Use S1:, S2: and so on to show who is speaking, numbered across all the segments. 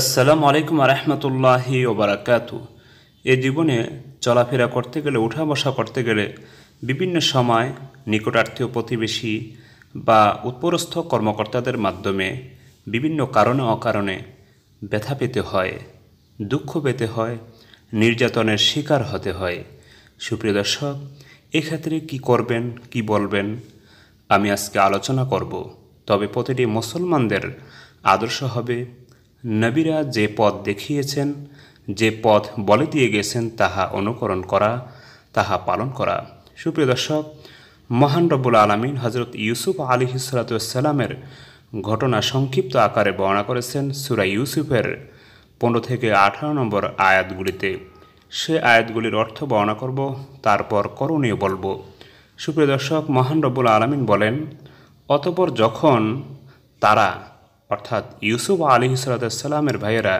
S1: আসসালামু আলাইকুম ও ওবরাকাতু এ জীবনে চলাফেরা করতে গেলে উঠা বসা করতে গেলে বিভিন্ন সময় নিকটার্থীয় প্রতিবেশী বা উৎপরস্থ কর্মকর্তাদের মাধ্যমে বিভিন্ন কারণে অকারণে ব্যথা পেতে হয় দুঃখ পেতে হয় নির্যাতনের শিকার হতে হয় সুপ্রিয় দর্শক এক্ষেত্রে কি করবেন কি বলবেন আমি আজকে আলোচনা করব তবে প্রতিটি মুসলমানদের আদর্শ হবে নবীরা যে পথ দেখিয়েছেন যে পথ বলে দিয়ে গেছেন তাহা অনুকরণ করা তাহা পালন করা সুপ্রিয় দর্শক মহান রব্বুল আলমিন হজরত ইউসুফ আলী হিসালাতামের ঘটনা সংক্ষিপ্ত আকারে বর্ণনা করেছেন সুরা ইউসুফের পনেরো থেকে আঠারো নম্বর আয়াতগুলিতে সে আয়াতগুলির অর্থ বর্ণনা করব তারপর করণীয় বলব সুপ্রিয় দর্শক মহান রব্বুল আলমিন বলেন অতপর যখন তারা অর্থাৎ ইউসুফ আলহি সালাতামের ভাইয়েরা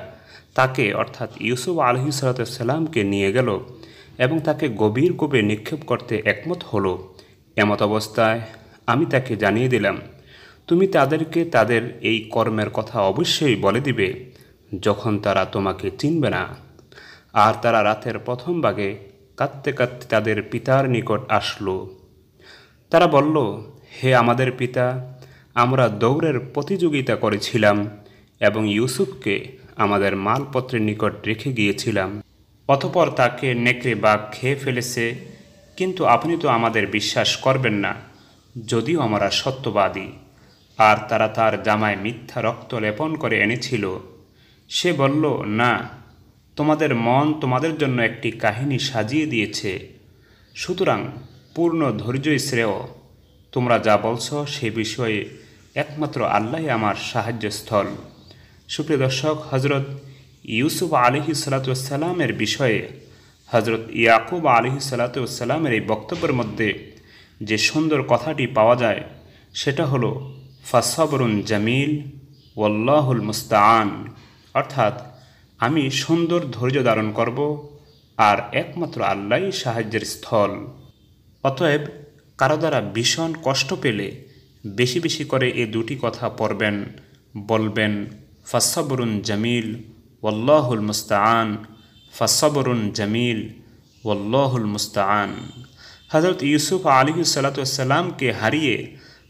S1: তাকে অর্থাৎ ইউসুফ আলহি সালাতামকে নিয়ে গেল এবং তাকে গভীর কূপে নিক্ষেপ করতে একমত হলো এমত অবস্থায় আমি তাকে জানিয়ে দিলাম তুমি তাদেরকে তাদের এই কর্মের কথা অবশ্যই বলে দিবে যখন তারা তোমাকে চিনবে না আর তারা রাতের প্রথম ভাগে কাঁদতে কাঁদতে তাদের পিতার নিকট আসলো তারা বলল হে আমাদের পিতা আমরা দৌড়ের প্রতিযোগিতা করেছিলাম এবং ইউসুফকে আমাদের মালপত্রের নিকট রেখে গিয়েছিলাম অতপর তাকে নেকড়ে বাঘ খেয়ে ফেলেছে কিন্তু আপনি তো আমাদের বিশ্বাস করবেন না যদিও আমরা সত্যবাদী আর তারা তার জামায় মিথ্যা রক্ত লেপন করে এনেছিল সে বলল না তোমাদের মন তোমাদের জন্য একটি কাহিনী সাজিয়ে দিয়েছে সুতরাং পূর্ণ ধৈর্যই শ্রেয় তোমরা যা বলছ সে বিষয়ে একমাত্র আল্লাহ আমার সাহায্যস্থল সুপ্রিয় দর্শক হজরত ইউসুফ আলহি সালাতামের বিষয়ে হজরত ইয়াকুব আলহি সালাতামের এই বক্তব্যের মধ্যে যে সুন্দর কথাটি পাওয়া যায় সেটা হলো ফাসাবরুন জামিল ওল্লাহুল মুস্তান অর্থাৎ আমি সুন্দর ধৈর্য ধারণ করব আর একমাত্র আল্লাহ সাহায্যের স্থল অতএব কারো দ্বারা ভীষণ কষ্ট পেলে বেশি বেশি করে এ দুটি কথা পড়বেন বলবেন ফাসবরুন জামিল ওল্লাহুল মুস্তান ফাসবরুন জামিল ওল্লাহুল মুস্তান হজরত ইউসুফ আলহি সালাতামকে হারিয়ে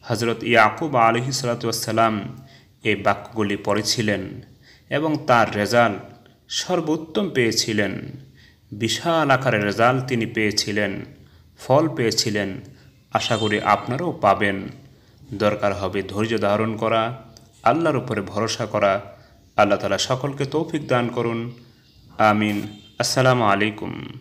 S1: হজরত ইয়াকুব আলহি সালাতাম এই বাক্যগুলি পড়েছিলেন এবং তার রেজাল্ট সর্বোত্তম পেয়েছিলেন বিশাল আকারের রেজাল্ট তিনি পেয়েছিলেন ফল পেয়েছিলেন আশা করি আপনারাও পাবেন দরকার হবে ধৈর্য ধারণ করা আল্লাহর উপরে ভরসা করা আল্লাহ তালা সকলকে তৌফিক দান করুন আমিন আসসালামু আলাইকুম